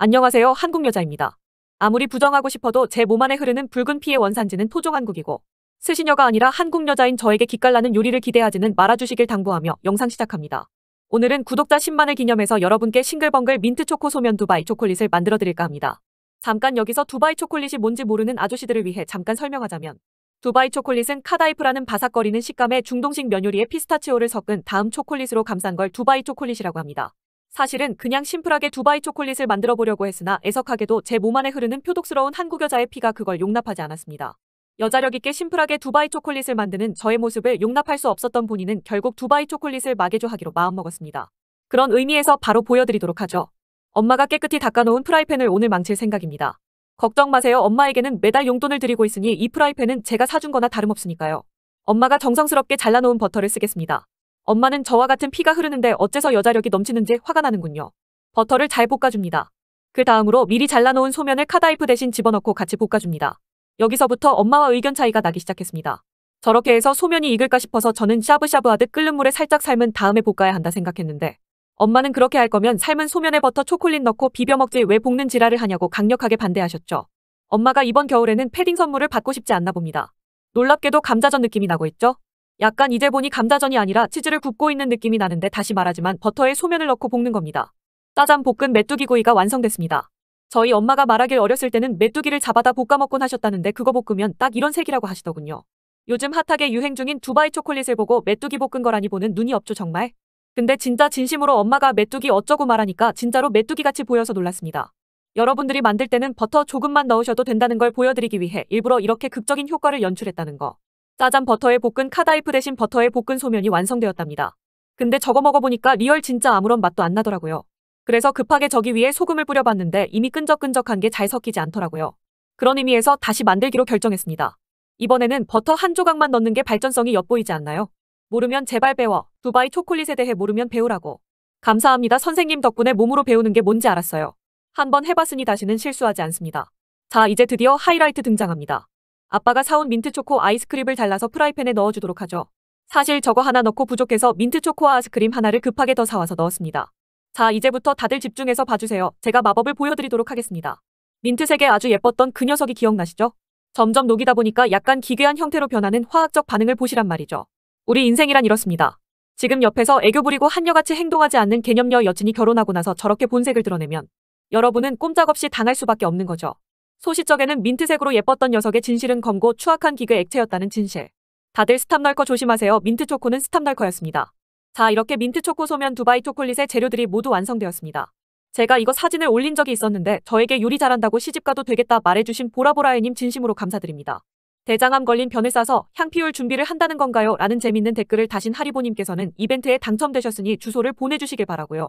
안녕하세요. 한국 여자입니다. 아무리 부정하고 싶어도 제 몸 안에 흐르는 붉은 피의 원산지는 토종 한국이고 스시녀가 아니라 한국 여자인 저에게 기깔나는 요리를 기대하지는 말아주시길 당부하며 영상 시작합니다. 오늘은 구독자 10만을 기념해서 여러분께 싱글벙글 민트초코 소면 두바이 초콜릿을 만들어드릴까 합니다. 잠깐 여기서 두바이 초콜릿이 뭔지 모르는 아저씨들을 위해 잠깐 설명하자면 두바이 초콜릿은 카다이프라는 바삭거리는 식감의 중동식 면 요리에 피스타치오를 섞은 다음 초콜릿으로 감싼 걸 두바이 초콜릿이라고 합니다. 사실은 그냥 심플하게 두바이 초콜릿을 만들어 보려고 했으나 애석하게도 제 몸 안에 흐르는 표독스러운 한국 여자의 피가 그걸 용납하지 않았습니다. 여자력 있게 심플하게 두바이 초콜릿을 만드는 저의 모습을 용납할 수 없었던 본인은 결국 두바이 초콜릿을 마개조 하기로 마음먹었습니다. 그런 의미에서 바로 보여드리도록 하죠. 엄마가 깨끗이 닦아놓은 프라이팬을 오늘 망칠 생각입니다. 걱정 마세요. 엄마에게는 매달 용돈을 드리고 있으니 이 프라이팬은 제가 사준 거나 다름없으니까요. 엄마가 정성스럽게 잘라놓은 버터를 쓰겠습니다. 엄마는 저와 같은 피가 흐르는데 어째서 여자력이 넘치는지 화가 나는군요. 버터를 잘 볶아줍니다. 그 다음으로 미리 잘라놓은 소면을 카다이프 대신 집어넣고 같이 볶아줍니다. 여기서부터 엄마와 의견 차이가 나기 시작했습니다. 저렇게 해서 소면이 익을까 싶어서 저는 샤브샤브하듯 끓는 물에 살짝 삶은 다음에 볶아야 한다 생각했는데 엄마는 그렇게 할 거면 삶은 소면에 버터 초콜릿 넣고 비벼먹지 왜 볶는 지랄을 하냐고 강력하게 반대하셨죠. 엄마가 이번 겨울에는 패딩 선물을 받고 싶지 않나 봅니다. 놀랍게도 감자전 느낌이 나고 있죠? 약간 이제 보니 감자전이 아니라 치즈를 굽고 있는 느낌이 나는데 다시 말하지만 버터에 소면을 넣고 볶는 겁니다. 짜잔 볶은 메뚜기구이가 완성됐습니다. 저희 엄마가 말하길 어렸을 때는 메뚜기를 잡아다 볶아먹곤 하셨다는데 그거 볶으면 딱 이런 색이라고 하시더군요. 요즘 핫하게 유행 중인 두바이 초콜릿을 보고 메뚜기 볶은 거라니 보는 눈이 없죠 정말. 근데 진짜 진심으로 엄마가 메뚜기 어쩌고 말하니까 진짜로 메뚜기같이 보여서 놀랐습니다. 여러분들이 만들 때는 버터 조금만 넣으셔도 된다는 걸 보여드리기 위해 일부러 이렇게 극적인 효과를 연출했다는 거. 짜잔 버터에 볶은 카다이프 대신 버터에 볶은 소면이 완성되었답니다. 근데 저거 먹어보니까 리얼 진짜 아무런 맛도 안 나더라고요. 그래서 급하게 저기 위에 소금을 뿌려봤는데 이미 끈적끈적한 게 잘 섞이지 않더라고요. 그런 의미에서 다시 만들기로 결정했습니다. 이번에는 버터 한 조각만 넣는 게 발전성이 엿보이지 않나요? 모르면 제발 배워. 두바이 초콜릿에 대해 모르면 배우라고. 감사합니다. 선생님 덕분에 몸으로 배우는 게 뭔지 알았어요. 한번 해봤으니 다시는 실수하지 않습니다. 자, 이제 드디어 하이라이트 등장합니다. 아빠가 사온 민트초코 아이스크림을 달라서 프라이팬에 넣어주도록 하죠. 사실 저거 하나 넣고 부족해서 민트초코 아이스크림 하나를 급하게 더 사와서 넣었습니다. 자 이제부터 다들 집중해서 봐주세요. 제가 마법을 보여드리도록 하겠습니다. 민트색의 아주 예뻤던 그 녀석이 기억나시죠? 점점 녹이다 보니까 약간 기괴한 형태로 변하는 화학적 반응을 보시란 말이죠. 우리 인생이란 이렇습니다. 지금 옆에서 애교 부리고 한녀같이 행동하지 않는 개념녀 여친이 결혼하고 나서 저렇게 본색을 드러내면 여러분은 꼼짝없이 당할 수밖에 없는 거죠. 소시적에는 민트색으로 예뻤던 녀석의 진실은 검고 추악한 기그 액체였다는 진실. 다들 스탑널커 조심하세요. 민트초코는 스탑널커였습니다. 자 이렇게 민트초코 소면 두바이 초콜릿의 재료들이 모두 완성되었습니다. 제가 이거 사진을 올린 적이 있었는데 저에게 요리 잘한다고 시집가도 되겠다 말해주신 보라보라애님 진심으로 감사드립니다. 대장암 걸린 변을 싸서 향피울 준비를 한다는 건가요? 라는 재밌는 댓글을 다신 하리보님께서는 이벤트에 당첨되셨으니 주소를 보내주시길 바라고요.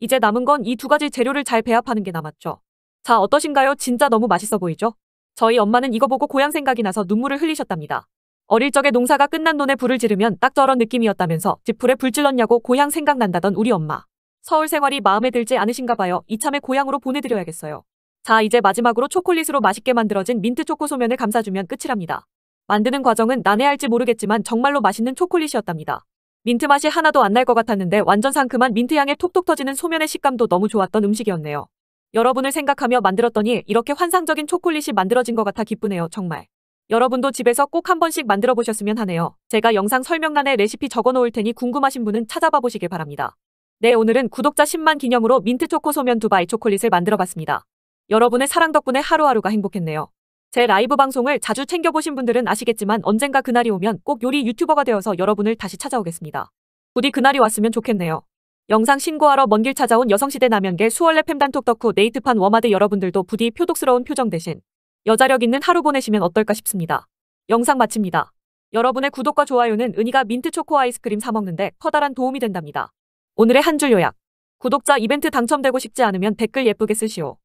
이제 남은 건 이 두 가지 재료를 잘 배합하는 게 남았죠. 자, 어떠신가요? 진짜 너무 맛있어 보이죠? 저희 엄마는 이거 보고 고향 생각이 나서 눈물을 흘리셨답니다. 어릴 적에 농사가 끝난 논에 불을 지르면 딱 저런 느낌이었다면서 집불에 불 질렀냐고 고향 생각난다던 우리 엄마. 서울 생활이 마음에 들지 않으신가 봐요. 이참에 고향으로 보내드려야겠어요. 자, 이제 마지막으로 초콜릿으로 맛있게 만들어진 민트 초코 소면을 감싸주면 끝이랍니다. 만드는 과정은 난해할지 모르겠지만 정말로 맛있는 초콜릿이었답니다. 민트 맛이 하나도 안 날 것 같았는데 완전 상큼한 민트 향에 톡톡 터지는 소면의 식감도 너무 좋았던 음식이었네요. 여러분을 생각하며 만들었더니 이렇게 환상적인 초콜릿이 만들어진 것 같아 기쁘네요 정말. 여러분도 집에서 꼭 한 번씩 만들어 보셨으면 하네요. 제가 영상 설명란에 레시피 적어 놓을 테니 궁금하신 분은 찾아봐 보시길 바랍니다. 네 오늘은 구독자 10만 기념으로 민트초코 소면 두바이 초콜릿을 만들어 봤습니다. 여러분의 사랑 덕분에 하루하루가 행복했네요. 제 라이브 방송을 자주 챙겨보신 분들은 아시겠지만 언젠가 그날이 오면 꼭 요리 유튜버가 되어서 여러분을 다시 찾아오겠습니다. 부디 그날이 왔으면 좋겠네요. 영상 신고하러 먼 길 찾아온 여성시대 남연계 수월레 팸단톡 덕후 네이트판 워마드 여러분들도 부디 표독스러운 표정 대신 여자력 있는 하루 보내시면 어떨까 싶습니다. 영상 마칩니다. 여러분의 구독과 좋아요는 은희가 민트 초코 아이스크림 사 먹는데 커다란 도움이 된답니다. 오늘의 한 줄 요약. 구독자 이벤트 당첨되고 싶지 않으면 댓글 예쁘게 쓰시오.